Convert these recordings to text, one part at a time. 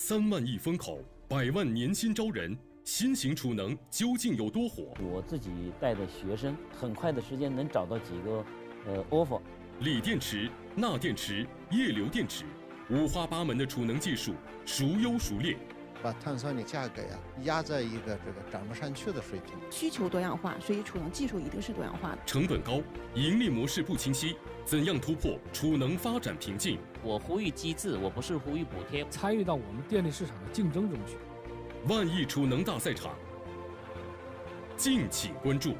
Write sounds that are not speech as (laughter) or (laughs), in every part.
三万亿风口，百万年薪招人，新型储能究竟有多火？我自己带的学生，很快的时间能找到几个，呃，offer。锂电池、钠电池、液流电池，五花八门的储能技术，孰优孰劣？把碳酸的价格呀压在一个这个涨不上去的水平。需求多样化，所以储能技术一定是多样化的。成本高，盈利模式不清晰。怎样突破储能发展瓶颈？我呼吁机制，我不是呼吁补贴，参与到我们电力市场的竞争中去。万亿储能大赛场，敬请关注。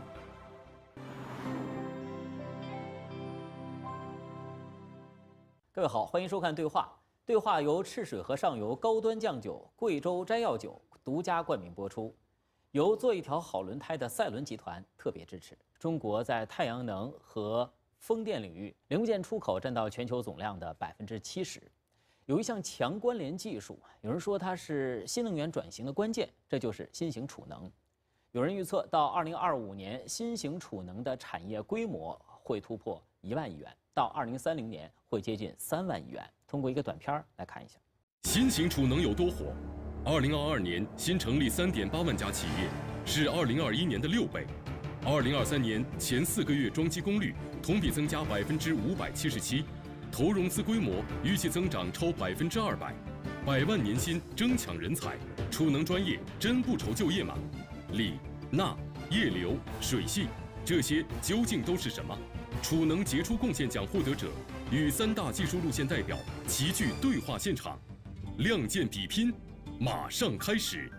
各位好，欢迎收看《对话》，对话由赤水河上游高端酱酒、贵州摘要酒独家冠名播出，由做一条好轮胎的赛轮集团特别支持。中国在太阳能和。风电领域零部件出口占到全球总量的百分之七十，有一项强关联技术，有人说它是新能源转型的关键，这就是新型储能。有人预测到二零二五年，新型储能的产业规模会突破一万亿元，到二零三零年会接近三万亿元。通过一个短片来看一下新型储能有多火。二零二二年新成立三点八万家企业，是二零二一年的六倍。二零二三年前四个月装机功率同比增加百分之五百七十七，投融资规模预计增长超百分之二百，百万年薪争抢人才，储能专业真不愁就业吗？锂、钠、液流、水系，这些究竟都是什么？储能杰出贡献奖获得者与三大技术路线代表齐聚对话现场，亮剑比拼，马上开始。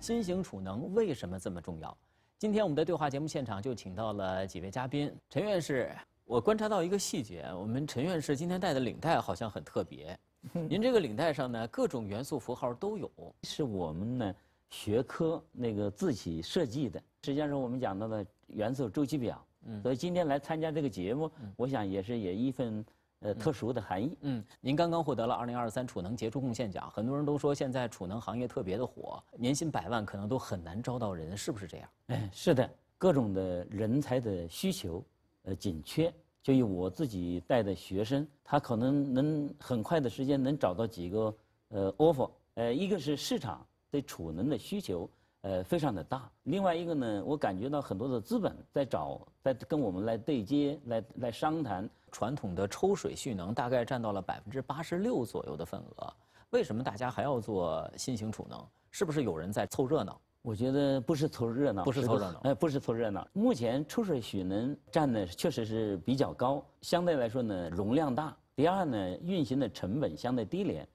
新型储能为什么这么重要？今天我们的对话节目现场就请到了几位嘉宾，陈院士。我观察到一个细节，我们陈院士今天戴的领带好像很特别，(laughs) 您这个领带上呢各种元素符号都有，是我们呢学科那个自己设计的，实际上是我们讲到的元素周期表。所以今天来参加这个节目，我想也是也一份。呃，特殊的含义。嗯，您刚刚获得了二零二三储能杰出贡献奖，很多人都说现在储能行业特别的火，年薪百万可能都很难招到人，是不是这样？哎，是的，各种的人才的需求，呃，紧缺。就以我自己带的学生，他可能能很快的时间能找到几个，呃，offer。呃，一个是市场对储能的需求，呃，非常的大。另外一个呢，我感觉到很多的资本在找，在跟我们来对接，来来商谈。传统的抽水蓄能大概占到了百分之八十六左右的份额，为什么大家还要做新型储能？是不是有人在凑热闹？我觉得不是凑热闹，不是凑热闹，哎，不是凑热闹。目前抽水蓄能占的确实是比较高，相对来说呢容量大。第二呢，运行的成本相对低廉，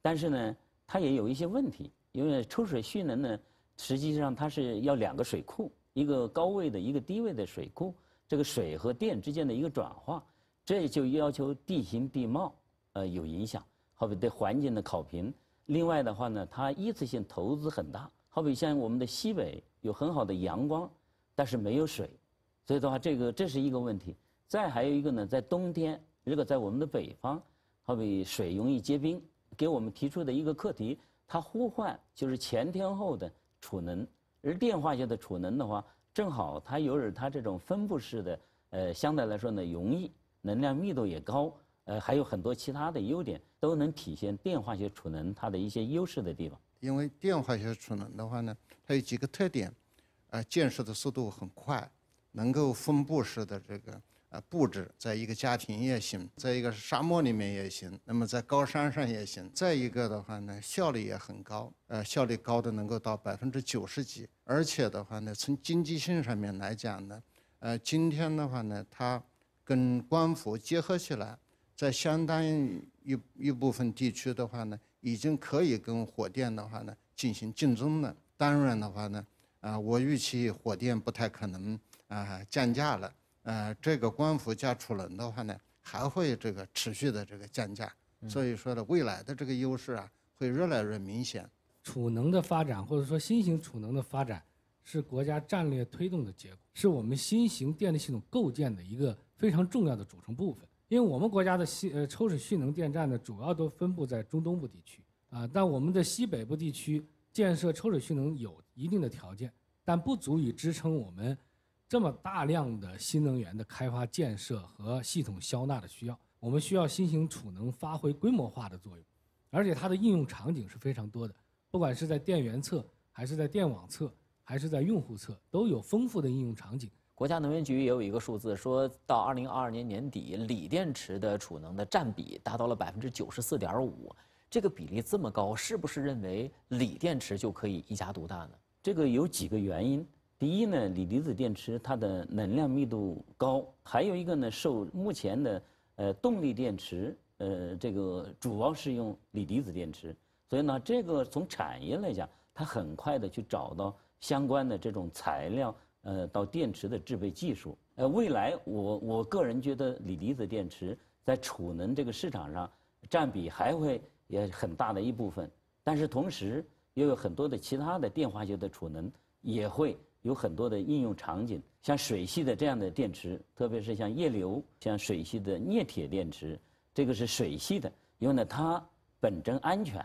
但是呢它也有一些问题，因为抽水蓄能呢实际上它是要两个水库，一个高位的一个低位的水库，这个水和电之间的一个转化。这就要求地形地貌呃有影响，好比对环境的考评。另外的话呢，它一次性投资很大，好比像我们的西北有很好的阳光，但是没有水，所以的话这个这是一个问题。再还有一个呢，在冬天，如果在我们的北方，好比水容易结冰，给我们提出的一个课题，它呼唤就是前天后的储能，而电化学的储能的话，正好它由于它这种分布式的，呃相对来说呢容易。能量密度也高，呃，还有很多其他的优点，都能体现电化学储能它的一些优势的地方。因为电化学储能的话呢，它有几个特点，呃，建设的速度很快，能够分布式的这个呃布置，在一个家庭也行，在一个沙漠里面也行，那么在高山上也行。再一个的话呢，效率也很高，呃，效率高的能够到百分之九十几。而且的话呢，从经济性上面来讲呢，呃，今天的话呢，它。跟光伏结合起来，在相当一一部分地区的话呢，已经可以跟火电的话呢进行竞争了。当然的话呢，啊，我预期火电不太可能啊降价了。呃，这个光伏加储能的话呢，还会这个持续的这个降价。所以说呢，未来的这个优势啊，会越来越明显。储能的发展，或者说新型储能的发展。是国家战略推动的结果，是我们新型电力系统构建的一个非常重要的组成部分。因为我们国家的蓄呃抽水蓄能电站呢，主要都分布在中东部地区啊，但我们的西北部地区建设抽水蓄能有一定的条件，但不足以支撑我们这么大量的新能源的开发建设和系统消纳的需要。我们需要新型储能发挥规模化的作用，而且它的应用场景是非常多的，不管是在电源侧还是在电网侧。还是在用户侧都有丰富的应用场景。国家能源局也有一个数字，说到二零二二年年底，锂电池的储能的占比达到了百分之九十四点五。这个比例这么高，是不是认为锂电池就可以一家独大呢？这个有几个原因。第一呢，锂离子电池它的能量密度高；还有一个呢，受目前的呃动力电池呃这个主要是用锂离子电池，所以呢，这个从产业来讲，它很快的去找到。相关的这种材料，呃，到电池的制备技术，呃，未来我我个人觉得锂离子电池在储能这个市场上占比还会也很大的一部分，但是同时又有很多的其他的电化学的储能也会有很多的应用场景，像水系的这样的电池，特别是像液流、像水系的镍铁电池，这个是水系的，因为呢它本身安全，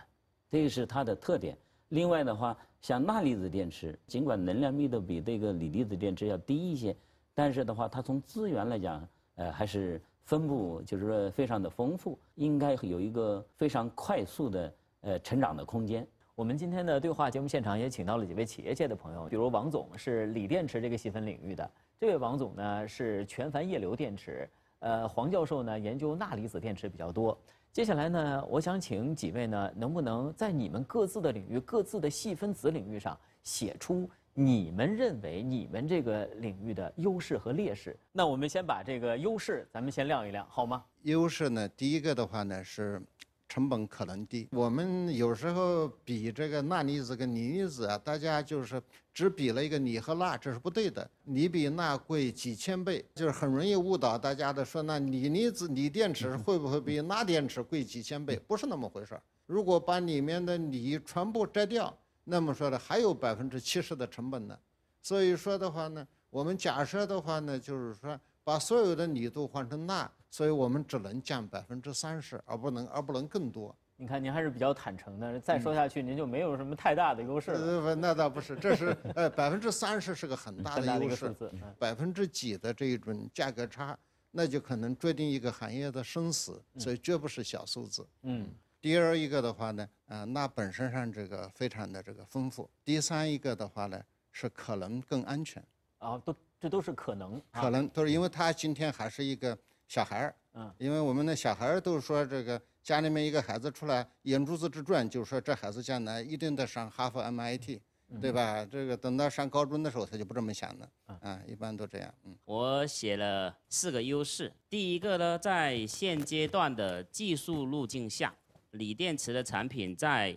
这个是它的特点。另外的话，像钠离子电池，尽管能量密度比这个锂离子电池要低一些，但是的话，它从资源来讲，呃，还是分布就是说非常的丰富，应该有一个非常快速的呃成长的空间。我们今天的对话节目现场也请到了几位企业界的朋友，比如王总是锂电池这个细分领域的，这位王总呢是全钒液流电池，呃，黄教授呢研究钠离子电池比较多。接下来呢，我想请几位呢，能不能在你们各自的领域、各自的细分子领域上，写出你们认为你们这个领域的优势和劣势？那我们先把这个优势，咱们先亮一亮，好吗？优势呢，第一个的话呢是。成本可能低，我们有时候比这个钠离子跟锂离子啊，大家就是只比了一个锂和钠，这是不对的。锂比钠贵几千倍，就是很容易误导大家的说，那锂离子锂电池会不会比钠电池贵几千倍？不是那么回事儿。如果把里面的锂全部摘掉，那么说的还有百分之七十的成本呢。所以说的话呢，我们假设的话呢，就是说。把所有的锂都换成钠，所以我们只能降百分之三十，而不能，而不能更多。你看，您还是比较坦诚的。再说下去，您就没有什么太大的优势了。呃，不，那倒不是。这是呃，百分之三十是个很大的优势，百分之几的这一种价格差，那就可能决定一个行业的生死，所以绝不是小数字。嗯。第二一个的话呢，啊，钠本身上这个非常的这个丰富。第三一个的话呢，是可能更安全。啊，都。这都是可能，可能都是因为他今天还是一个小孩儿，嗯，因为我们的小孩儿都是说这个家里面一个孩子出来眼珠子直转，就是说这孩子将来一定得上哈佛、MIT，对吧？这个等到上高中的时候他就不这么想了，啊，一般都这样，嗯。我写了四个优势，第一个呢，在现阶段的技术路径下，锂电池的产品在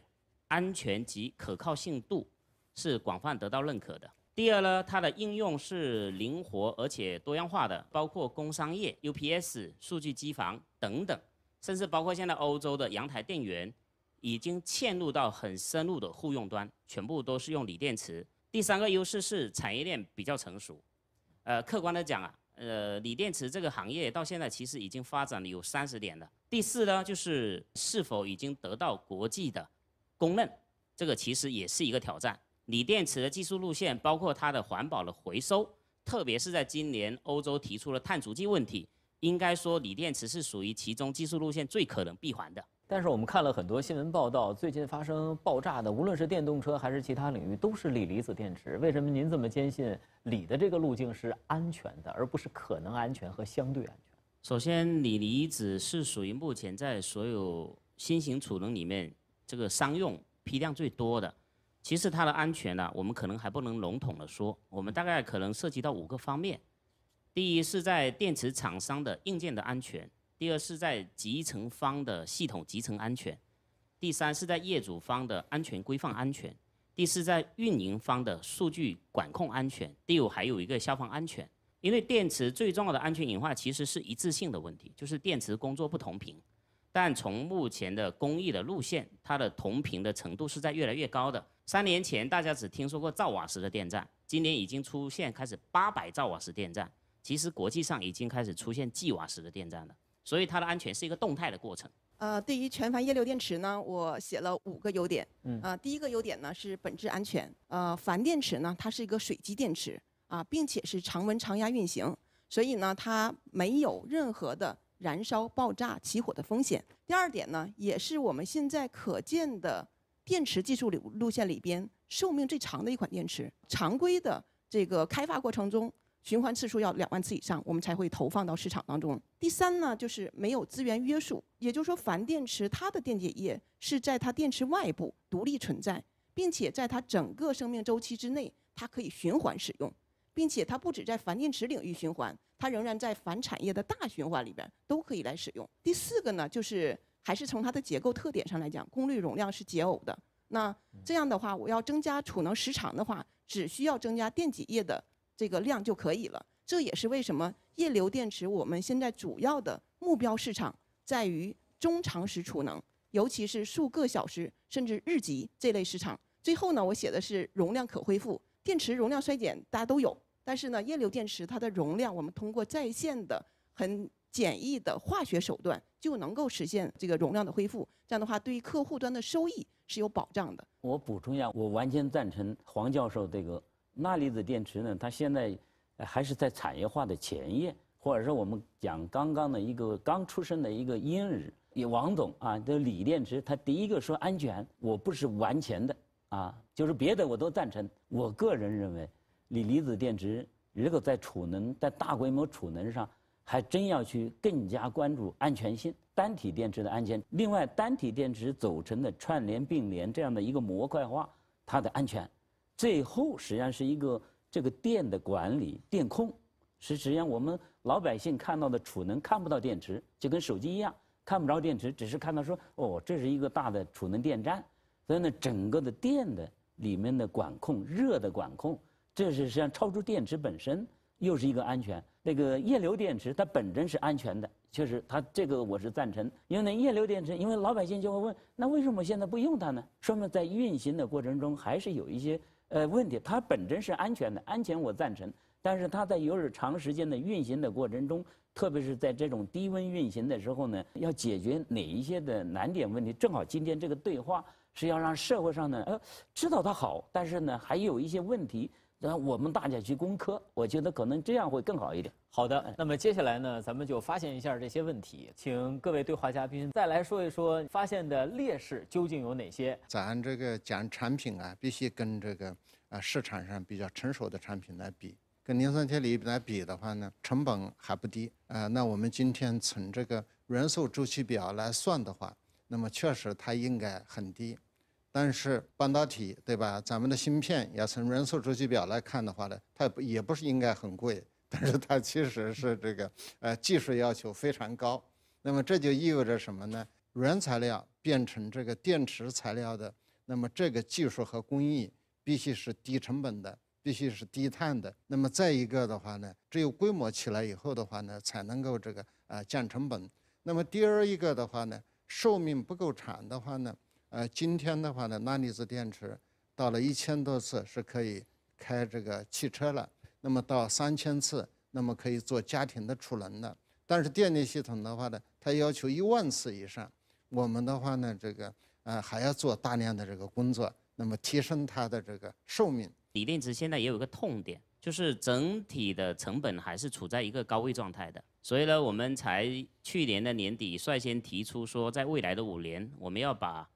安全及可靠性度是广泛得到认可的。第二呢，它的应用是灵活而且多样化的，包括工商业、UPS、数据机房等等，甚至包括现在欧洲的阳台电源，已经嵌入到很深入的户用端，全部都是用锂电池。第三个优势是产业链比较成熟，呃，客观的讲啊，呃，锂电池这个行业到现在其实已经发展了有三十年了。第四呢，就是是否已经得到国际的公认，这个其实也是一个挑战。锂电池的技术路线包括它的环保的回收，特别是在今年欧洲提出了碳足迹问题，应该说锂电池是属于其中技术路线最可能闭环的。但是我们看了很多新闻报道，最近发生爆炸的，无论是电动车还是其他领域，都是锂离子电池。为什么您这么坚信锂的这个路径是安全的，而不是可能安全和相对安全？首先，锂离子是属于目前在所有新型储能里面这个商用批量最多的。其实它的安全呢，我们可能还不能笼统的说，我们大概可能涉及到五个方面：第一是在电池厂商的硬件的安全；第二是在集成方的系统集成安全；第三是在业主方的安全规范安全；第四在运营方的数据管控安全；第五还有一个消防安全。因为电池最重要的安全隐患其实是一致性的问题，就是电池工作不同频。但从目前的工艺的路线，它的同频的程度是在越来越高的。三年前大家只听说过兆瓦时的电站，今年已经出现开始八百兆瓦时电站，其实国际上已经开始出现 G 瓦时的电站了。所以它的安全是一个动态的过程。呃，对于全钒液流电池呢，我写了五个优点。嗯。第一个优点呢是本质安全。呃，钒电池呢，它是一个水基电池啊，并且是常温常压运行，所以呢，它没有任何的。燃烧、爆炸、起火的风险。第二点呢，也是我们现在可见的电池技术里路线里边寿命最长的一款电池。常规的这个开发过程中，循环次数要两万次以上，我们才会投放到市场当中。第三呢，就是没有资源约束，也就是说，钒电池它的电解液是在它电池外部独立存在，并且在它整个生命周期之内，它可以循环使用，并且它不止在钒电池领域循环。它仍然在反产业的大循环里边都可以来使用。第四个呢，就是还是从它的结构特点上来讲，功率容量是解耦的。那这样的话，我要增加储能时长的话，只需要增加电解液的这个量就可以了。这也是为什么液流电池我们现在主要的目标市场在于中长时储能，尤其是数个小时甚至日级这类市场。最后呢，我写的是容量可恢复，电池容量衰减大家都有。但是呢，液流电池它的容量，我们通过在线的很简易的化学手段就能够实现这个容量的恢复。这样的话，对于客户端的收益是有保障的。我补充一下，我完全赞成黄教授这个钠离子电池呢，它现在还是在产业化的前夜，或者说我们讲刚刚的一个刚出生的一个婴儿。以王总啊的锂电池，他第一个说安全，我不是完全的啊，就是别的我都赞成。我个人认为。锂离子电池如果在储能、在大规模储能上，还真要去更加关注安全性，单体电池的安全。另外，单体电池组成的串联、并联这样的一个模块化，它的安全。最后，实际上是一个这个电的管理、电控，是实际上我们老百姓看到的储能看不到电池，就跟手机一样，看不着电池，只是看到说哦，这是一个大的储能电站。所以呢，整个的电的里面的管控、热的管控。这是实际上超出电池本身又是一个安全。那个液流电池它本身是安全的，确实它这个我是赞成。因为那液流电池，因为老百姓就会问，那为什么现在不用它呢？说明在运行的过程中还是有一些呃问题。它本身是安全的，安全我赞成。但是它在有点长时间的运行的过程中，特别是在这种低温运行的时候呢，要解决哪一些的难点问题？正好今天这个对话是要让社会上呢呃知道它好，但是呢还有一些问题。那我们大家去攻克，我觉得可能这样会更好一点。好的，那么接下来呢，咱们就发现一下这些问题，请各位对话嘉宾再来说一说发现的劣势究竟有哪些。咱这个讲产品啊，必须跟这个啊市场上比较成熟的产品来比，跟磷酸铁锂来比的话呢，成本还不低啊。那我们今天从这个元素周期表来算的话，那么确实它应该很低。但是半导体对吧？咱们的芯片，要从元素周期表来看的话呢，它也不是应该很贵。(laughs) 但是它其实是这个，呃，技术要求非常高。那么这就意味着什么呢？原材料变成这个电池材料的，那么这个技术和工艺必须是低成本的，必须是低碳的。那么再一个的话呢，只有规模起来以后的话呢，才能够这个啊降成本。那么第二一个的话呢，寿命不够长的话呢？呃，今天的话呢，钠离子电池到了一千多次是可以开这个汽车了。那么到三千次，那么可以做家庭的储能的。但是电力系统的话呢，它要求一万次以上。我们的话呢，这个呃还要做大量的这个工作，那么提升它的这个寿命。锂电池现在也有个痛点，就是整体的成本还是处在一个高位状态的。所以呢，我们才去年的年底率先提出说，在未来的五年，我们要把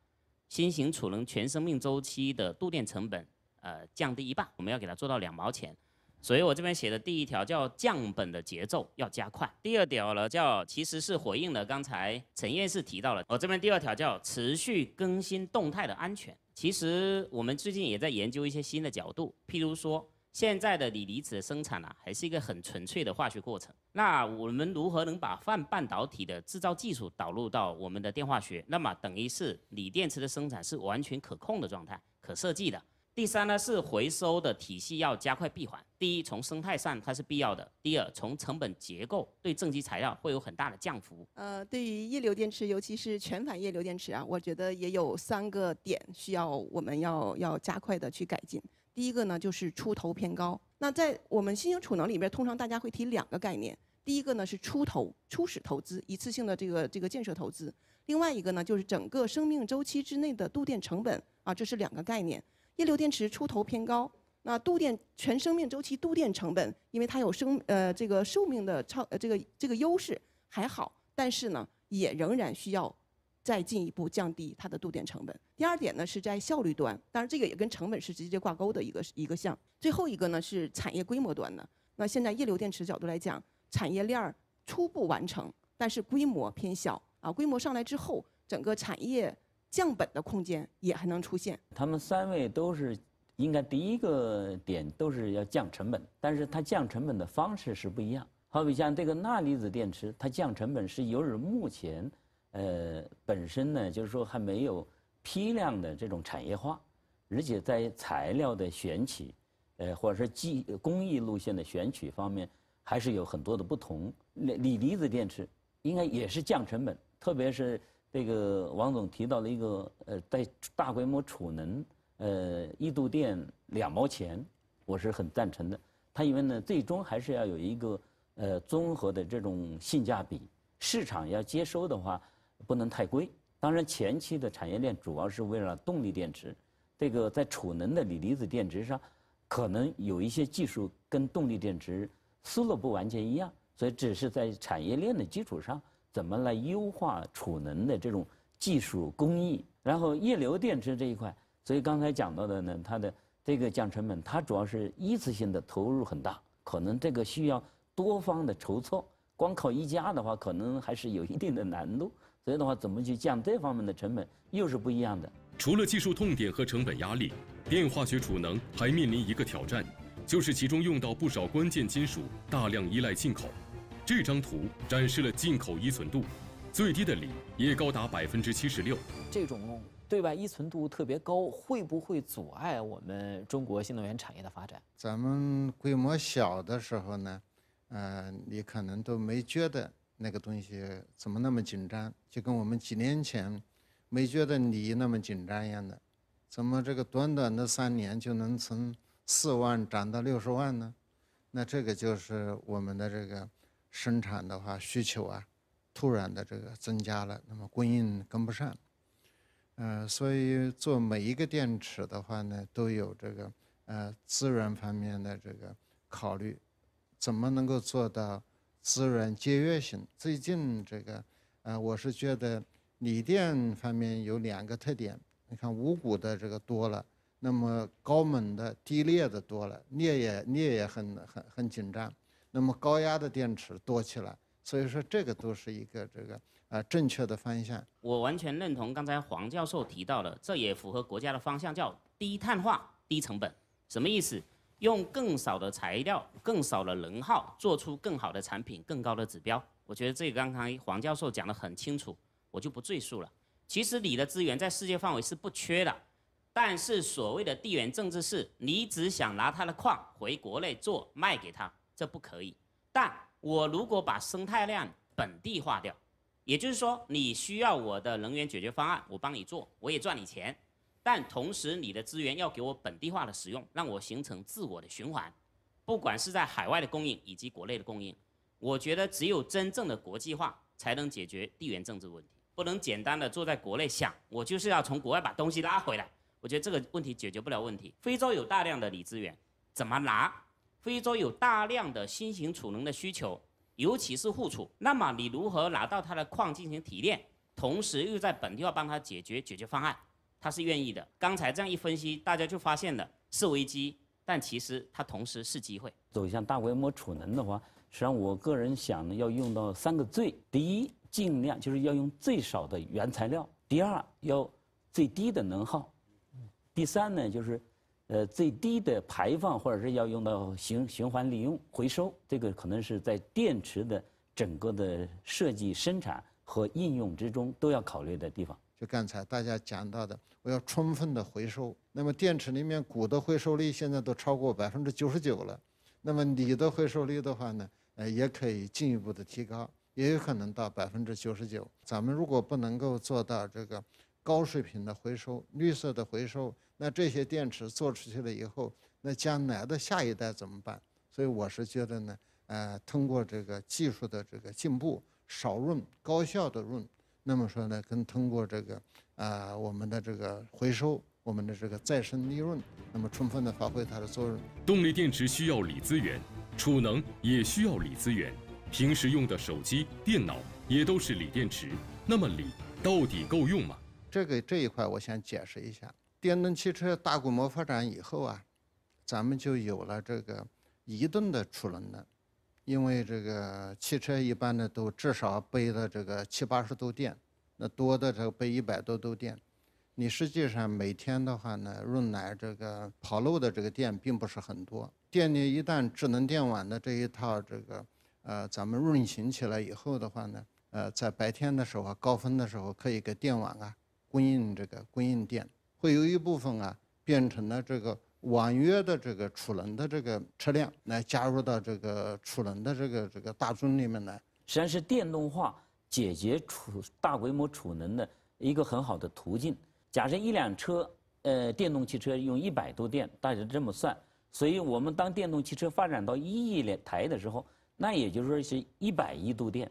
新型储能全生命周期的度电成本，呃，降低一半，我们要给它做到两毛钱。所以我这边写的第一条叫降本的节奏要加快。第二点呢，叫其实是回应了刚才陈院士提到了，我这边第二条叫持续更新动态的安全。其实我们最近也在研究一些新的角度，譬如说。现在的锂离子的生产呢，还是一个很纯粹的化学过程。那我们如何能把泛半导体的制造技术导入到我们的电化学？那么等于是锂电池的生产是完全可控的状态，可设计的。第三呢，是回收的体系要加快闭环。第一，从生态上它是必要的；第二，从成本结构对正极材料会有很大的降幅。呃，对于液流电池，尤其是全反液流电池啊，我觉得也有三个点需要我们要要加快的去改进。第一个呢，就是出头偏高。那在我们新型储能里面，通常大家会提两个概念。第一个呢是出头初始投资，一次性的这个这个建设投资；另外一个呢就是整个生命周期之内的度电成本。啊，这是两个概念。液流电池出头偏高，那度电全生命周期度电成本，因为它有生呃这个寿命的超这个这个优势还好，但是呢也仍然需要。再进一步降低它的度电成本。第二点呢是在效率端，当然这个也跟成本是直接挂钩的一个一个项。最后一个呢是产业规模端的。那现在液流电池角度来讲，产业链儿初步完成，但是规模偏小啊。规模上来之后，整个产业降本的空间也还能出现。他们三位都是应该第一个点都是要降成本，但是它降成本的方式是不一样。好比像这个钠离子电池，它降成本是由于目前。呃，本身呢，就是说还没有批量的这种产业化，而且在材料的选取，呃，或者是技工艺路线的选取方面，还是有很多的不同。锂锂离子电池应该也是降成本，特别是这个王总提到了一个呃，在大规模储能，呃，一度电两毛钱，我是很赞成的。他因为呢，最终还是要有一个呃综合的这种性价比，市场要接收的话。不能太贵。当然，前期的产业链主要是为了动力电池，这个在储能的锂离子电池上，可能有一些技术跟动力电池思路不完全一样，所以只是在产业链的基础上，怎么来优化储能的这种技术工艺。然后液流电池这一块，所以刚才讲到的呢，它的这个降成本，它主要是一次性的投入很大，可能这个需要多方的筹措，光靠一家的话，可能还是有一定的难度。所以的话，怎么去降这方面的成本，又是不一样的。除了技术痛点和成本压力，电化学储能还面临一个挑战，就是其中用到不少关键金属，大量依赖进口。这张图展示了进口依存度，最低的锂也高达百分之七十六。这种对外依存度特别高，会不会阻碍我们中国新能源产业的发展？咱们规模小的时候呢，嗯，你可能都没觉得。那个东西怎么那么紧张？就跟我们几年前没觉得你那么紧张一样的，怎么这个短短的三年就能从四万涨到六十万呢？那这个就是我们的这个生产的话，需求啊，突然的这个增加了，那么供应跟不上。呃，所以做每一个电池的话呢，都有这个呃资源方面的这个考虑，怎么能够做到？资源节约型。最近这个，啊，我是觉得锂电方面有两个特点，你看，五谷的这个多了，那么高锰的、低镍的多了，镍也镍也很很很紧张，那么高压的电池多起来，所以说这个都是一个这个，呃，正确的方向。我完全认同刚才黄教授提到的，这也符合国家的方向，叫低碳化、低成本，什么意思？用更少的材料、更少的人耗，做出更好的产品、更高的指标。我觉得这刚才黄教授讲得很清楚，我就不赘述了。其实你的资源在世界范围是不缺的，但是所谓的地缘政治是，你只想拿他的矿回国内做卖给他，这不可以。但我如果把生态链本地化掉，也就是说，你需要我的能源解决方案，我帮你做，我也赚你钱。但同时，你的资源要给我本地化的使用，让我形成自我的循环。不管是在海外的供应以及国内的供应，我觉得只有真正的国际化才能解决地缘政治问题。不能简单的坐在国内想，我就是要从国外把东西拉回来。我觉得这个问题解决不了问题。非洲有大量的锂资源，怎么拿？非洲有大量的新型储能的需求，尤其是户储。那么你如何拿到它的矿进行提炼，同时又在本地化帮它解决解决方案？他是愿意的。刚才这样一分析，大家就发现了是危机，但其实它同时是机会。走向大规模储能的话，实际上我个人想要用到三个最：第一，尽量就是要用最少的原材料；第二，要最低的能耗；第三呢，就是呃最低的排放，或者是要用到循循环利用、回收。这个可能是在电池的整个的设计、生产和应用之中都要考虑的地方。就刚才大家讲到的，我要充分的回收。那么电池里面钴的回收率现在都超过百分之九十九了，那么锂的回收率的话呢，呃，也可以进一步的提高，也有可能到百分之九十九。咱们如果不能够做到这个高水平的回收、绿色的回收，那这些电池做出去了以后，那将来的下一代怎么办？所以我是觉得呢，呃，通过这个技术的这个进步，少用、高效的用。那么说呢，跟通过这个，啊，我们的这个回收，我们的这个再生利润，那么充分的发挥它的作用。动力电池需要锂资源，储能也需要锂资源，平时用的手机、电脑也都是锂电池。那么锂到底够用吗？这个这一块，我想解释一下，电动汽车大规模发展以后啊，咱们就有了这个移动的储能了。因为这个汽车一般的都至少背了这个七八十度电，那多的这个背一百多度电，你实际上每天的话呢，用来这个跑路的这个电并不是很多。电力一旦智能电网的这一套这个，呃，咱们运行起来以后的话呢，呃，在白天的时候啊，高峰的时候可以给电网啊供应这个供应电，会有一部分啊变成了这个。网约的这个储能的这个车辆来加入到这个储能的这个这个大军里面来，实际上是电动化解决储大规模储能的一个很好的途径。假设一辆车，呃，电动汽车用一百度电，大家这么算，所以我们当电动汽车发展到一亿台的时候，那也就是说是一百亿度电，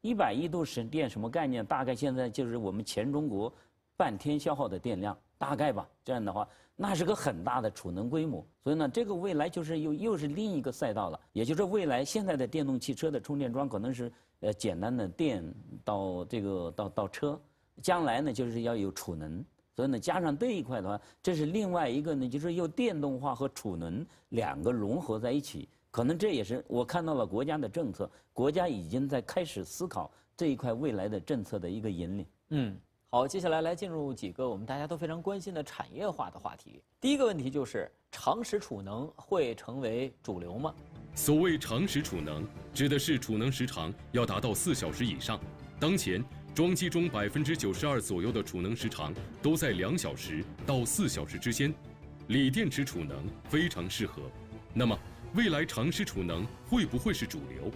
一百亿度电什么概念？大概现在就是我们全中国半天消耗的电量。大概吧，这样的话，那是个很大的储能规模。所以呢，这个未来就是又又是另一个赛道了。也就是未来现在的电动汽车的充电桩可能是呃简单的电到这个到到车，将来呢就是要有储能。所以呢，加上这一块的话，这是另外一个呢，就是又电动化和储能两个融合在一起。可能这也是我看到了国家的政策，国家已经在开始思考这一块未来的政策的一个引领。嗯。好，接下来来进入几个我们大家都非常关心的产业化的话题。第一个问题就是，常识储能会成为主流吗？所谓常识储能，指的是储能时长要达到四小时以上。当前，装机中百分之九十二左右的储能时长都在两小时到四小时之间。锂电池储能非常适合。那么，未来长时储能会不会是主流？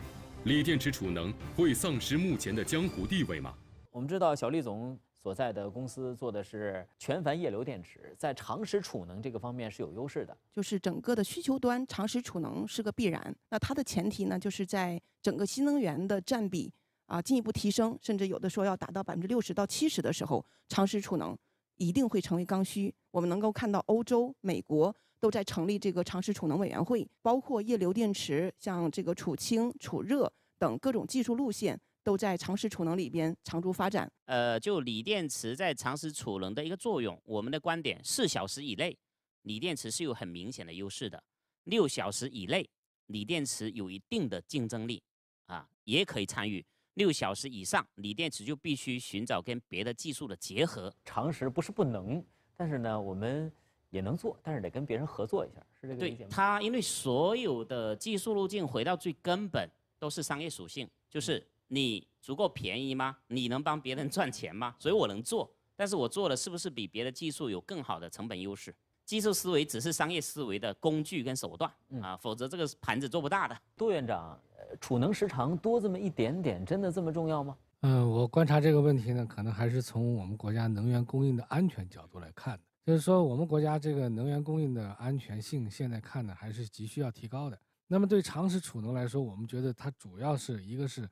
锂电池储能会丧失目前的江湖地位吗？我们知道，小丽总。所在的公司做的是全钒液流电池，在长时储能这个方面是有优势的。就是整个的需求端，长时储能是个必然。那它的前提呢，就是在整个新能源的占比啊进一步提升，甚至有的说要达到百分之六十到七十的时候，长时储能一定会成为刚需。我们能够看到，欧洲、美国都在成立这个长时储能委员会，包括液流电池、像这个储氢、储热等各种技术路线。都在长时储能里边长足发展。呃，就锂电池在长时储能的一个作用，我们的观点：四小时以内，锂电池是有很明显的优势的；六小时以内，锂电池有一定的竞争力啊，也可以参与。六小时以上，锂电池就必须寻找跟别的技术的结合。常识不是不能，但是呢，我们也能做，但是得跟别人合作一下，是这个意思。对它，因为所有的技术路径回到最根本都是商业属性，就是。你足够便宜吗？你能帮别人赚钱吗？(laughs) 所以我能做，但是我做的是不是比别的技术有更好的成本优势？技术思维只是商业思维的工具跟手段啊，否则这个盘子做不大的。杜院长，储能时长多这么一点点，真的这么重要吗？嗯，我观察这个问题呢，可能还是从我们国家能源供应的安全角度来看的，就是说我们国家这个能源供应的安全性现在看呢，还是急需要提高的。那么对长时储能来说，我们觉得它主要是一个是。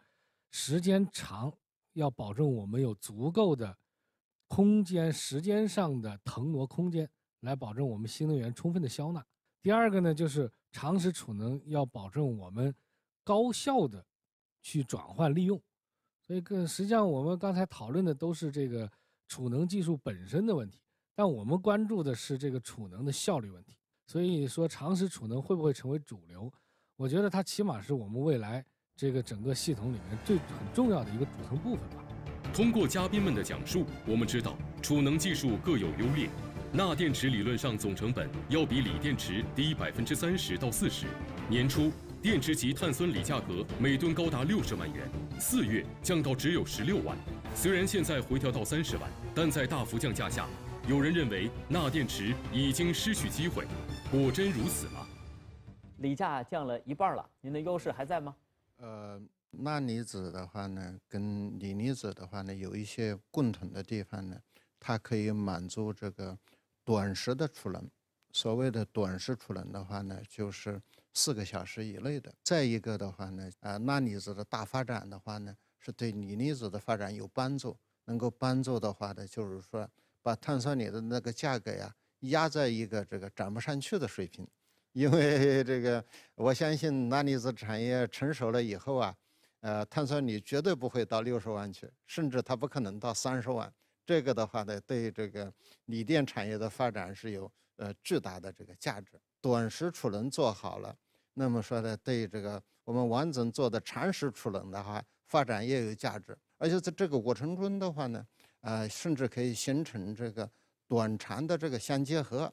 时间长，要保证我们有足够的空间、时间上的腾挪空间，来保证我们新能源充分的消纳。第二个呢，就是长时储能要保证我们高效的去转换利用。所以，跟实际上我们刚才讨论的都是这个储能技术本身的问题，但我们关注的是这个储能的效率问题。所以说，长时储能会不会成为主流？我觉得它起码是我们未来。这个整个系统里面最很重要的一个组成部分吧。通过嘉宾们的讲述，我们知道储能技术各有优劣。钠电池理论上总成本要比锂电池低百分之三十到四十。年初，电池级碳酸锂价格每吨高达六十万元，四月降到只有十六万。虽然现在回调到三十万，但在大幅降价下，有人认为钠电池已经失去机会。果真如此吗？锂价降了一半了，您的优势还在吗？呃，钠离子的话呢，跟锂离子的话呢，有一些共同的地方呢，它可以满足这个短时的储能。所谓的短时储能的话呢，就是四个小时以内的。再一个的话呢，啊，钠离子的大发展的话呢，是对锂离子的发展有帮助，能够帮助的话呢，就是说把碳酸锂的那个价格呀，压在一个这个涨不上去的水平。因为这个，我相信钠离子产业成熟了以后啊，呃，碳酸锂绝对不会到六十万去，甚至它不可能到三十万。这个的话呢，对这个锂电产业的发展是有呃巨大的这个价值。短时储能做好了，那么说呢，对这个我们王总做的长时储能的话，发展也有价值。而且在这个过程中的话呢，呃，甚至可以形成这个短长的这个相结合，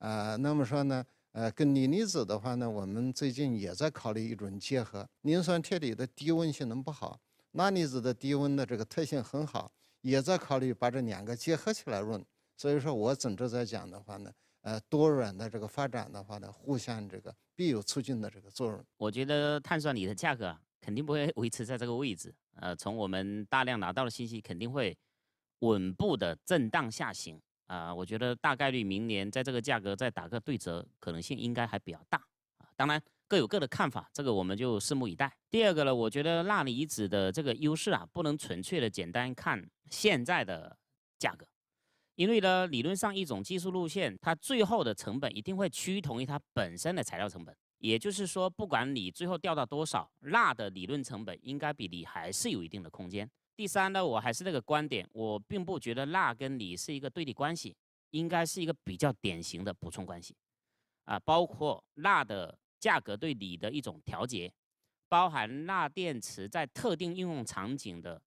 呃，那么说呢？呃，跟锂离子的话呢，我们最近也在考虑一种结合。磷酸铁锂的低温性能不好，钠离子的低温的这个特性很好，也在考虑把这两个结合起来用。所以说我总之在讲的话呢，呃，多软的这个发展的话呢，互相这个必有促进的这个作用。我觉得碳酸锂的价格肯定不会维持在这个位置，呃，从我们大量拿到的信息，肯定会稳步的震荡下行。啊，我觉得大概率明年在这个价格再打个对折，可能性应该还比较大。啊。当然各有各的看法，这个我们就拭目以待。第二个呢，我觉得钠离子的这个优势啊，不能纯粹的简单看现在的价格，因为呢，理论上一种技术路线，它最后的成本一定会趋同于它本身的材料成本。也就是说，不管你最后掉到多少，钠的理论成本应该比你还是有一定的空间。第三呢，我还是那个观点，我并不觉得钠跟锂是一个对立关系，应该是一个比较典型的补充关系啊。包括钠的价格对锂的一种调节，包含钠电池在特定应用场景的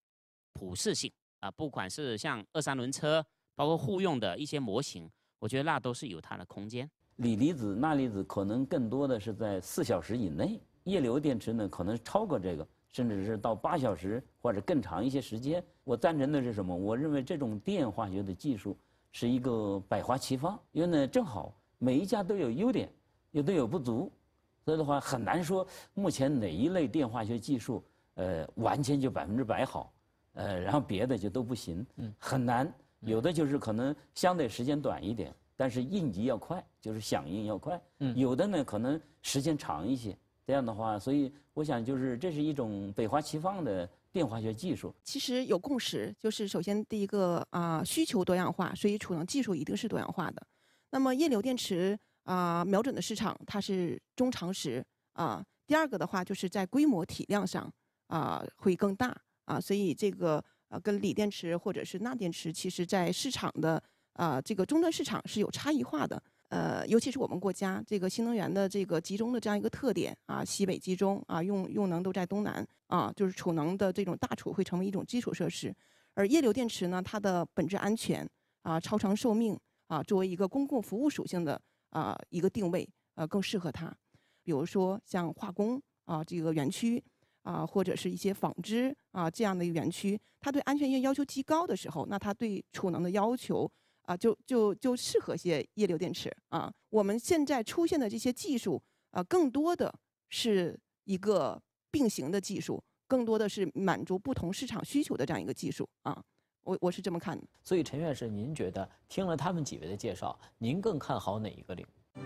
普适性啊，不管是像二三轮车，包括户用的一些模型，我觉得钠都是有它的空间。锂离子、钠离子可能更多的是在四小时以内，液流电池呢可能超过这个。甚至是到八小时或者更长一些时间，我赞成的是什么？我认为这种电化学的技术是一个百花齐放，因为呢正好每一家都有优点，也都有不足，所以的话很难说目前哪一类电化学技术呃完全就百分之百好，呃然后别的就都不行，嗯，很难。有的就是可能相对时间短一点，但是应急要快，就是响应要快，嗯，有的呢可能时间长一些。这样的话，所以我想就是这是一种百花齐放的电化学技术。其实有共识，就是首先第一个啊，需求多样化，所以储能技术一定是多样化的。那么液流电池啊，瞄准的市场它是中长时啊。第二个的话，就是在规模体量上啊会更大啊，所以这个呃跟锂电池或者是钠电池，其实，在市场的啊这个终端市场是有差异化的。呃，尤其是我们国家这个新能源的这个集中的这样一个特点啊，西北集中啊，用用能都在东南啊，就是储能的这种大储会成为一种基础设施。而液流电池呢，它的本质安全啊，超长寿命啊，作为一个公共服务属性的啊一个定位，呃，更适合它。比如说像化工啊这个园区啊，或者是一些纺织啊这样的一个园区，它对安全性要求极高的时候，那它对储能的要求。啊，就就就适合些液流电池啊！我们现在出现的这些技术啊，更多的是一个并行的技术，更多的是满足不同市场需求的这样一个技术啊。我我是这么看的。所以，陈院士，您觉得听了他们几位的介绍，您更看好哪一个领域？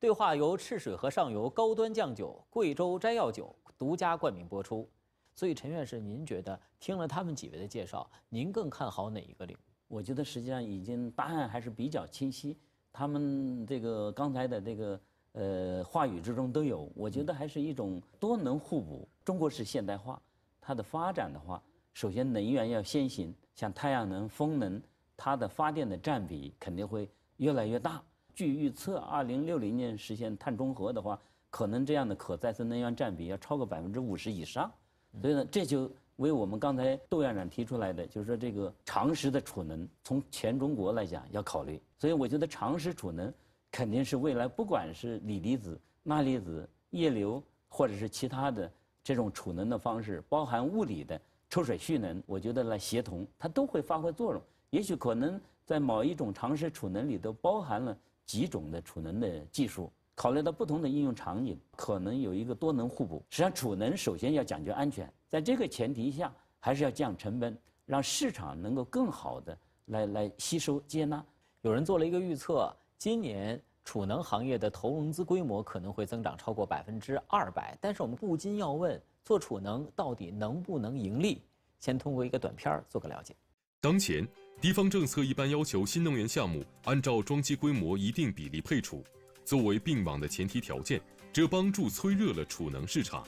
对话由赤水河上游高端酱酒贵州摘要酒独家冠名播出。所以，陈院士，您觉得听了他们几位的介绍，您更看好哪一个领域？我觉得实际上已经答案还是比较清晰。他们这个刚才的这个呃话语之中都有。我觉得还是一种多能互补。中国式现代化，它的发展的话，首先能源要先行，像太阳能、风能，它的发电的占比肯定会越来越大。据预测，二零六零年实现碳中和的话，可能这样的可再生能源占比要超过百分之五十以上。所以呢，这就为我们刚才杜院长提出来的，就是说这个常识的储能，从全中国来讲要考虑。所以我觉得常识储能肯定是未来，不管是锂离子、钠离子、液流，或者是其他的这种储能的方式，包含物理的抽水蓄能，我觉得来协同，它都会发挥作用。也许可能在某一种常识储能里头，包含了几种的储能的技术。考虑到不同的应用场景，可能有一个多能互补。实际上，储能首先要讲究安全，在这个前提下，还是要降成本，让市场能够更好的来来吸收接纳。有人做了一个预测，今年储能行业的投融资规模可能会增长超过百分之二百。但是我们不禁要问，做储能到底能不能盈利？先通过一个短片做个了解。当前，地方政策一般要求新能源项目按照装机规模一定比例配储。作为并网的前提条件，这帮助催热了储能市场。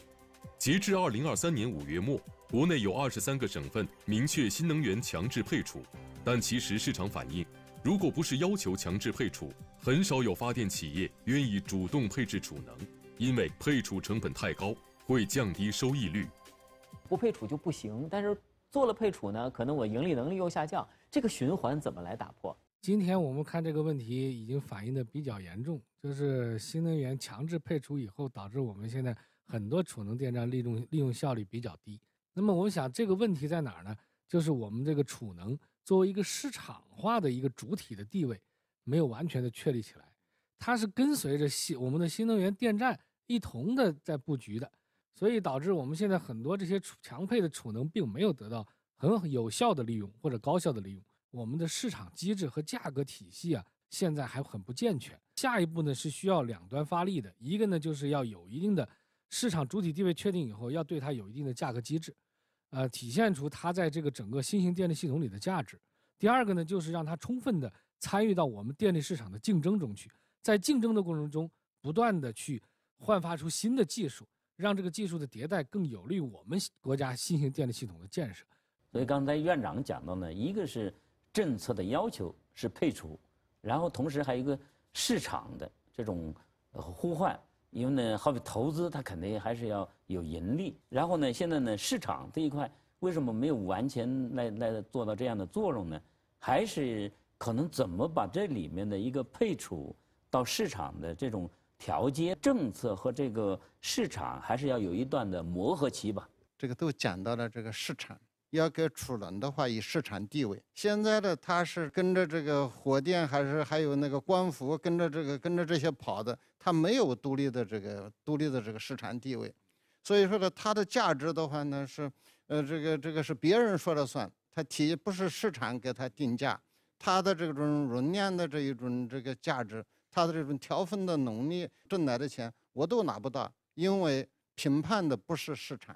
截至二零二三年五月末，国内有二十三个省份明确新能源强制配储，但其实市场反映，如果不是要求强制配储，很少有发电企业愿意主动配置储能，因为配储成本太高，会降低收益率。不配储就不行，但是做了配储呢，可能我盈利能力又下降，这个循环怎么来打破？今天我们看这个问题已经反映的比较严重。就是新能源强制配储以后，导致我们现在很多储能电站利用利用效率比较低。那么，我想这个问题在哪儿呢？就是我们这个储能作为一个市场化的一个主体的地位，没有完全的确立起来。它是跟随着新我们的新能源电站一同的在布局的，所以导致我们现在很多这些储强配的储能，并没有得到很有效的利用或者高效的利用。我们的市场机制和价格体系啊。现在还很不健全，下一步呢是需要两端发力的，一个呢就是要有一定的市场主体地位确定以后，要对它有一定的价格机制，呃，体现出它在这个整个新型电力系统里的价值。第二个呢就是让它充分的参与到我们电力市场的竞争中去，在竞争的过程中不断的去焕发出新的技术，让这个技术的迭代更有利于我们国家新型电力系统的建设。所以刚才院长讲到呢，一个是政策的要求是配储。然后同时还有一个市场的这种呼唤，因为呢，好比投资它肯定还是要有盈利。然后呢，现在呢，市场这一块为什么没有完全来来做到这样的作用呢？还是可能怎么把这里面的一个配储到市场的这种调节政策和这个市场还是要有一段的磨合期吧。这个都讲到了这个市场。要给储能的话，以市场地位，现在的它是跟着这个火电，还是还有那个光伏，跟着这个跟着这些跑的，它没有独立的这个独立的这个市场地位，所以说呢，它的价值的话呢是，呃，这个这个是别人说了算，它提不是市场给它定价，它的这种容量的这一种这个价值，它的这种调分的能力挣来的钱，我都拿不到，因为评判的不是市场，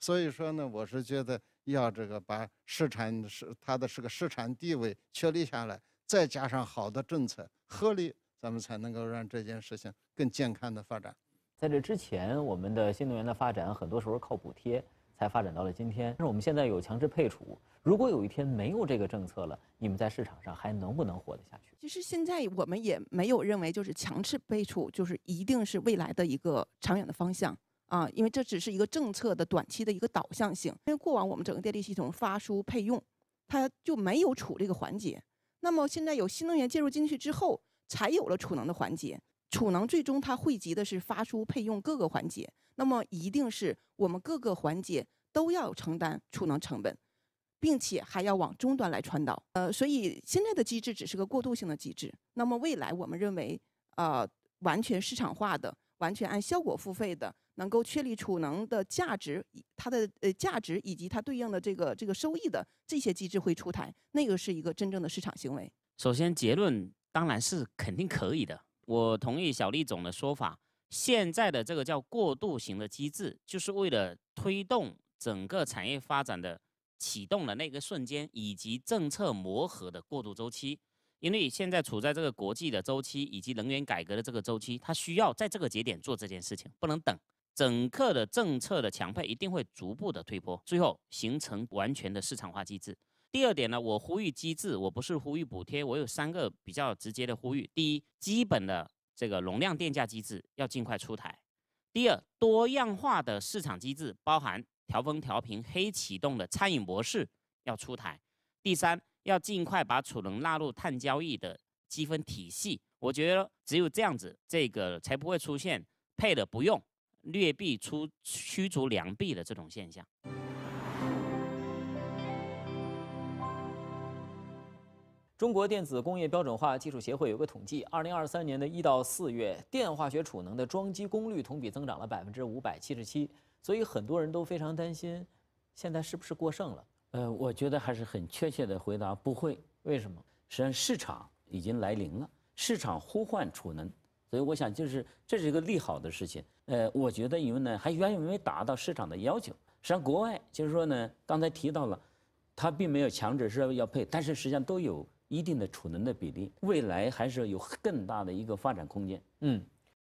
所以说呢，我是觉得。要这个把市场是它的是个市场地位确立下来，再加上好的政策合力，咱们才能够让这件事情更健康的发展。在这之前，我们的新能源的发展很多时候靠补贴才发展到了今天。但是我们现在有强制配储，如果有一天没有这个政策了，你们在市场上还能不能活得下去？其实现在我们也没有认为就是强制配储就是一定是未来的一个长远的方向。啊，因为这只是一个政策的短期的一个导向性。因为过往我们整个电力系统发输配用，它就没有储这个环节。那么现在有新能源介入进去之后，才有了储能的环节。储能最终它汇集的是发输配用各个环节，那么一定是我们各个环节都要承担储能成本，并且还要往终端来传导。呃，所以现在的机制只是个过渡性的机制。那么未来我们认为，呃，完全市场化的，完全按效果付费的。能够确立储能的价值，它的呃价值以及它对应的这个这个收益的这些机制会出台，那个是一个真正的市场行为。首先，结论当然是肯定可以的。我同意小丽总的说法，现在的这个叫过渡型的机制，就是为了推动整个产业发展的启动的那个瞬间，以及政策磨合的过渡周期。因为现在处在这个国际的周期以及能源改革的这个周期，它需要在这个节点做这件事情，不能等。整个的政策的强配一定会逐步的推波，最后形成完全的市场化机制。第二点呢，我呼吁机制，我不是呼吁补贴，我有三个比较直接的呼吁：第一，基本的这个容量电价机制要尽快出台；第二，多样化的市场机制，包含调峰、调频、黑启动的餐饮模式要出台；第三，要尽快把储能纳入碳交易的积分体系。我觉得只有这样子，这个才不会出现配的不用。劣币出驱逐良币的这种现象。中国电子工业标准化技术协会有个统计，二零二三年的一到四月，电化学储能的装机功率同比增长了百分之五百七十七，所以很多人都非常担心，现在是不是过剩了？呃，我觉得还是很确切的回答，不会。为什么？实际上市场已经来临了，市场呼唤储能，所以我想就是这是一个利好的事情。呃，我觉得因为呢，还远远没达到市场的要求。实际上，国外就是说呢，刚才提到了，它并没有强制是要配，但是实际上都有一定的储能的比例。未来还是有更大的一个发展空间。嗯，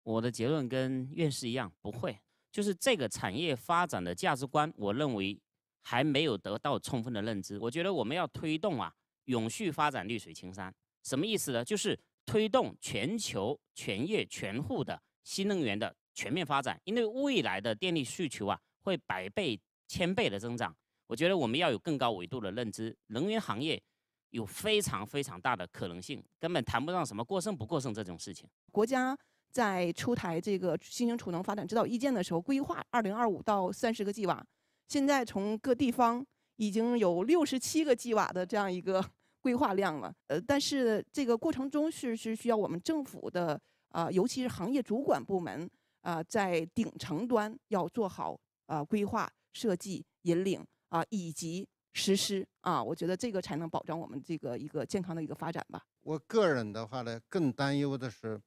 我的结论跟院士一样，不会，就是这个产业发展的价值观，我认为还没有得到充分的认知。我觉得我们要推动啊，永续发展，绿水青山，什么意思呢？就是推动全球全业全户的新能源的。全面发展，因为未来的电力需求啊，会百倍、千倍的增长。我觉得我们要有更高维度的认知，能源行业有非常非常大的可能性，根本谈不上什么过剩不过剩这种事情。国家在出台这个新型储能发展指导意见的时候，规划二零二五到三十个 g 瓦，现在从各地方已经有六十七个 g 瓦的这样一个 (laughs) 规划量了。呃，但是这个过程中是是需要我们政府的啊，尤其是行业主管部门。啊，在顶层端要做好啊规划设计引领啊以及实施啊，我觉得这个才能保障我们这个一个健康的一个发展吧。我个人的话呢，更担忧的是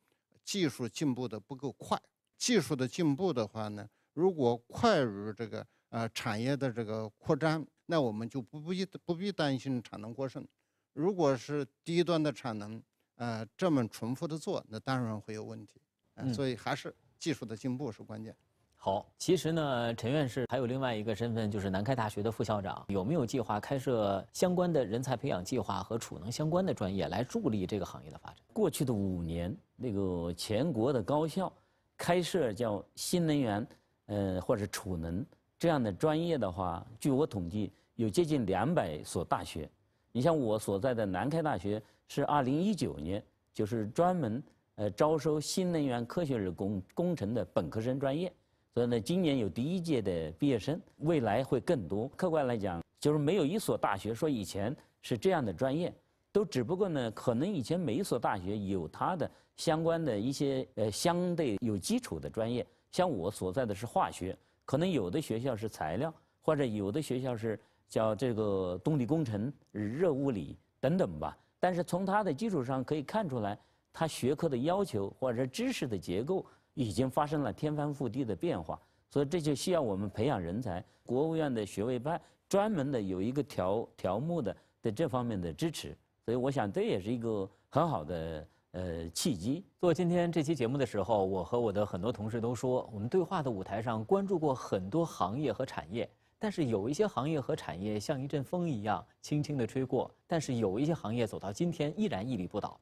技术进步的不够快。技术的进步的话呢，如果快于这个呃产业的这个扩张，那我们就不必不必担心产能过剩。如果是低端的产能，呃这么重复的做，那当然会有问题。嗯，所以还是。技术的进步是关键。好，其实呢，陈院士还有另外一个身份，就是南开大学的副校长。有没有计划开设相关的人才培养计划和储能相关的专业，来助力这个行业的发展？过去的五年，那个全国的高校开设叫新能源，呃，或者储能这样的专业的话，据我统计，有接近两百所大学。你像我所在的南开大学，是二零一九年就是专门。呃，招收新能源科学与工工程的本科生专业，所以呢，今年有第一届的毕业生，未来会更多。客观来讲，就是没有一所大学说以前是这样的专业，都只不过呢，可能以前每一所大学有它的相关的一些呃相对有基础的专业，像我所在的是化学，可能有的学校是材料，或者有的学校是叫这个动力工程、热物理等等吧。但是从它的基础上可以看出来。它学科的要求或者说知识的结构已经发生了天翻覆地的变化，所以这就需要我们培养人才。国务院的学位办专门的有一个条条目的对这方面的支持，所以我想这也是一个很好的呃契机。做今天这期节目的时候，我和我的很多同事都说，我们对话的舞台上关注过很多行业和产业，但是有一些行业和产业像一阵风一样轻轻的吹过，但是有一些行业走到今天依然屹立不倒。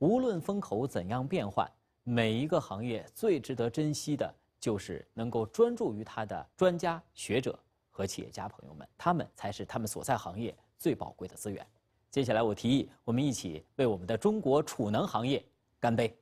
无论风口怎样变换，每一个行业最值得珍惜的，就是能够专注于它的专家、学者和企业家朋友们，他们才是他们所在行业最宝贵的资源。接下来，我提议，我们一起为我们的中国储能行业干杯。